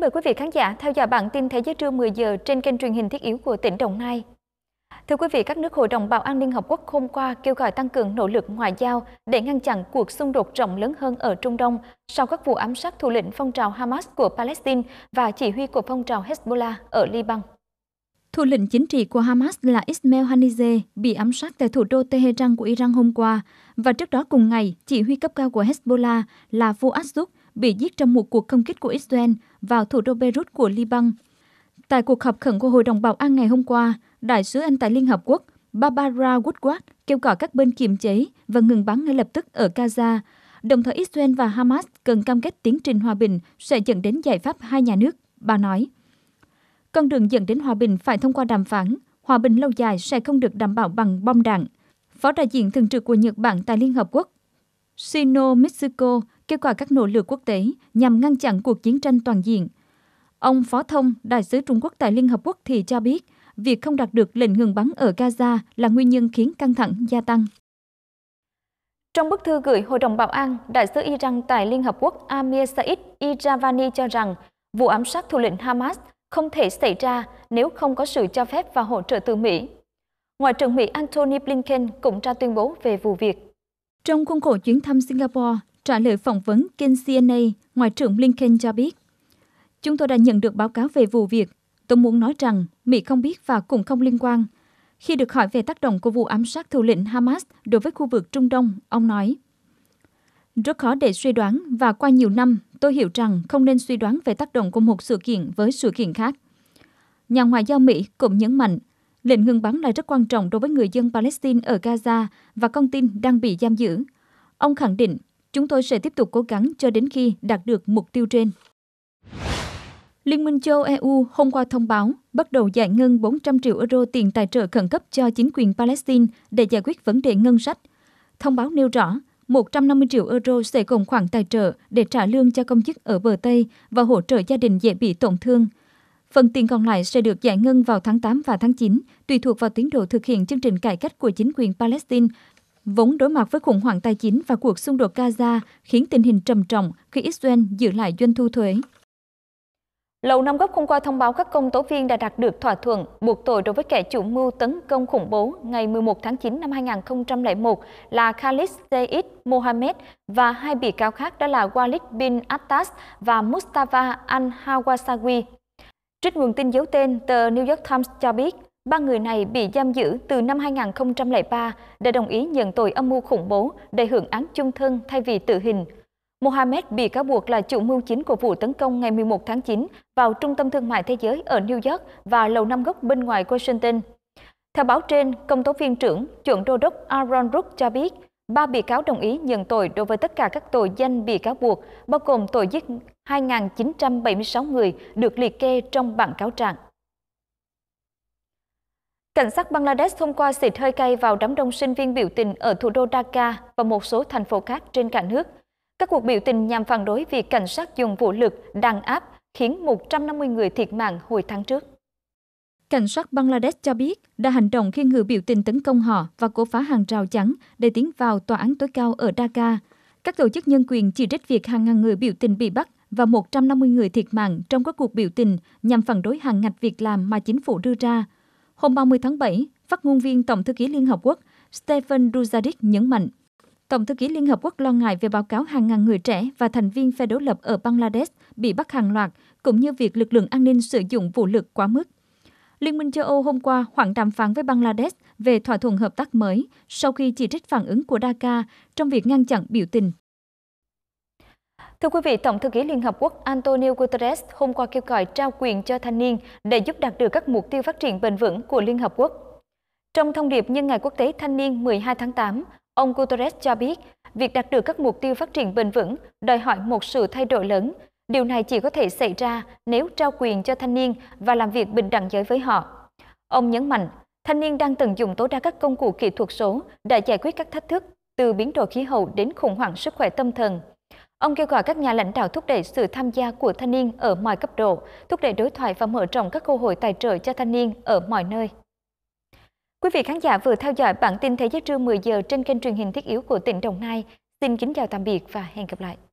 kính mời quý vị khán giả theo dõi bản tin Thế giới trưa 10 giờ trên kênh truyền hình thiết yếu của tỉnh Đồng Nai. Thưa quý vị, các nước Hội đồng Bảo an Liên Hợp Quốc hôm qua kêu gọi tăng cường nỗ lực ngoại giao để ngăn chặn cuộc xung đột rộng lớn hơn ở Trung Đông sau các vụ ám sát thủ lĩnh phong trào Hamas của Palestine và chỉ huy của phong trào Hezbollah ở Liban. Thủ lĩnh chính trị của Hamas là Ismail Haniyeh bị ám sát tại thủ đô Tehran của Iran hôm qua và trước đó cùng ngày, chỉ huy cấp cao của Hezbollah là Fuad Zouk bị giết trong một cuộc không kích của Israel vào thủ đô Beirut của Liban. Tại cuộc họp khẩn của Hội đồng Bảo an ngày hôm qua, Đại sứ Anh tại Liên Hợp Quốc Barbara Woodward kêu gọi các bên kiềm chế và ngừng bắn ngay lập tức ở Gaza. Đồng thời Israel và Hamas cần cam kết tiến trình hòa bình sẽ dẫn đến giải pháp hai nhà nước, bà nói. Con đường dẫn đến hòa bình phải thông qua đàm phán, hòa bình lâu dài sẽ không được đảm bảo bằng bom đạn. Phó đại diện thường trực của Nhật Bản tại Liên Hợp Quốc Shino Mitsuko kết quả các nỗ lực quốc tế nhằm ngăn chặn cuộc chiến tranh toàn diện. Ông Phó Thông, đại sứ Trung Quốc tại Liên Hợp Quốc thì cho biết, việc không đạt được lệnh ngừng bắn ở Gaza là nguyên nhân khiến căng thẳng gia tăng. Trong bức thư gửi Hội đồng Bảo an, đại sứ Iran tại Liên Hợp Quốc Amir Said Iravani cho rằng vụ ám sát thủ lĩnh Hamas không thể xảy ra nếu không có sự cho phép và hỗ trợ từ Mỹ. Ngoại trưởng Mỹ Antony Blinken cũng ra tuyên bố về vụ việc. Trong khuôn khổ chuyến thăm Singapore, Trả lời phỏng vấn kênh CNA, Ngoại trưởng Blinken cho biết, Chúng tôi đã nhận được báo cáo về vụ việc. Tôi muốn nói rằng Mỹ không biết và cũng không liên quan. Khi được hỏi về tác động của vụ ám sát thủ lĩnh Hamas đối với khu vực Trung Đông, ông nói, rất khó để suy đoán và qua nhiều năm, tôi hiểu rằng không nên suy đoán về tác động của một sự kiện với sự kiện khác. Nhà ngoại giao Mỹ cũng nhấn mạnh, lệnh ngừng bắn là rất quan trọng đối với người dân Palestine ở Gaza và con tin đang bị giam giữ. Ông khẳng định, Chúng tôi sẽ tiếp tục cố gắng cho đến khi đạt được mục tiêu trên. Liên minh châu EU hôm qua thông báo bắt đầu giải ngân 400 triệu euro tiền tài trợ khẩn cấp cho chính quyền Palestine để giải quyết vấn đề ngân sách. Thông báo nêu rõ, 150 triệu euro sẽ gồm khoản tài trợ để trả lương cho công chức ở bờ Tây và hỗ trợ gia đình dễ bị tổn thương. Phần tiền còn lại sẽ được giải ngân vào tháng 8 và tháng 9, tùy thuộc vào tiến độ thực hiện chương trình cải cách của chính quyền Palestine vốn đối mặt với khủng hoảng tài chính và cuộc xung đột Gaza khiến tình hình trầm trọng khi Israel giữ lại doanh thu thuế. Lầu Năm Góc hôm qua thông báo các công tố viên đã đạt được thỏa thuận buộc tội đối với kẻ chủ mưu tấn công khủng bố ngày 11 tháng 9 năm 2001 là Khalid Said Mohamed và hai bị cáo khác đó là Walid bin Attas và Mustafa al-Hawasawi. Trích nguồn tin giấu tên, tờ New York Times cho biết, Ba người này bị giam giữ từ năm 2003 đã đồng ý nhận tội âm mưu khủng bố để hưởng án chung thân thay vì tử hình. Mohamed bị cáo buộc là chủ mưu chính của vụ tấn công ngày 11 tháng 9 vào Trung tâm Thương mại Thế giới ở New York và Lầu Năm Góc bên ngoài Washington. Theo báo trên, công tố viên trưởng, chuẩn đô đốc Aaron Brook cho biết, ba bị cáo đồng ý nhận tội đối với tất cả các tội danh bị cáo buộc, bao gồm tội giết 2.976 người được liệt kê trong bản cáo trạng. Cảnh sát Bangladesh thông qua xịt hơi cay vào đám đông sinh viên biểu tình ở thủ đô Dhaka và một số thành phố khác trên cả nước. Các cuộc biểu tình nhằm phản đối việc cảnh sát dùng vũ lực đàn áp khiến 150 người thiệt mạng hồi tháng trước. Cảnh sát Bangladesh cho biết đã hành động khi người biểu tình tấn công họ và cố phá hàng rào chắn để tiến vào tòa án tối cao ở Dhaka. Các tổ chức nhân quyền chỉ trích việc hàng ngàn người biểu tình bị bắt và 150 người thiệt mạng trong các cuộc biểu tình nhằm phản đối hàng ngạch việc làm mà chính phủ đưa ra – Hôm 30 tháng 7, phát ngôn viên Tổng thư ký Liên Hợp Quốc Stephen Dujarric nhấn mạnh, Tổng thư ký Liên Hợp Quốc lo ngại về báo cáo hàng ngàn người trẻ và thành viên phe đối lập ở Bangladesh bị bắt hàng loạt, cũng như việc lực lượng an ninh sử dụng vũ lực quá mức. Liên minh châu Âu hôm qua hoãn đàm phán với Bangladesh về thỏa thuận hợp tác mới sau khi chỉ trích phản ứng của Dhaka trong việc ngăn chặn biểu tình Thưa quý vị, Tổng thư ký Liên Hợp Quốc Antonio Guterres hôm qua kêu gọi trao quyền cho thanh niên để giúp đạt được các mục tiêu phát triển bền vững của Liên Hợp Quốc. Trong thông điệp nhân ngày quốc tế thanh niên 12 tháng 8, ông Guterres cho biết việc đạt được các mục tiêu phát triển bền vững đòi hỏi một sự thay đổi lớn. Điều này chỉ có thể xảy ra nếu trao quyền cho thanh niên và làm việc bình đẳng giới với họ. Ông nhấn mạnh, thanh niên đang tận dụng tối đa các công cụ kỹ thuật số để giải quyết các thách thức từ biến đổi khí hậu đến khủng hoảng sức khỏe tâm thần, Ông kêu gọi các nhà lãnh đạo thúc đẩy sự tham gia của thanh niên ở mọi cấp độ, thúc đẩy đối thoại và mở rộng các cơ hội tài trợ cho thanh niên ở mọi nơi. Quý vị khán giả vừa theo dõi bản tin Thế giới trưa 10 giờ trên kênh truyền hình thiết yếu của tỉnh Đồng Nai. Xin kính chào tạm biệt và hẹn gặp lại.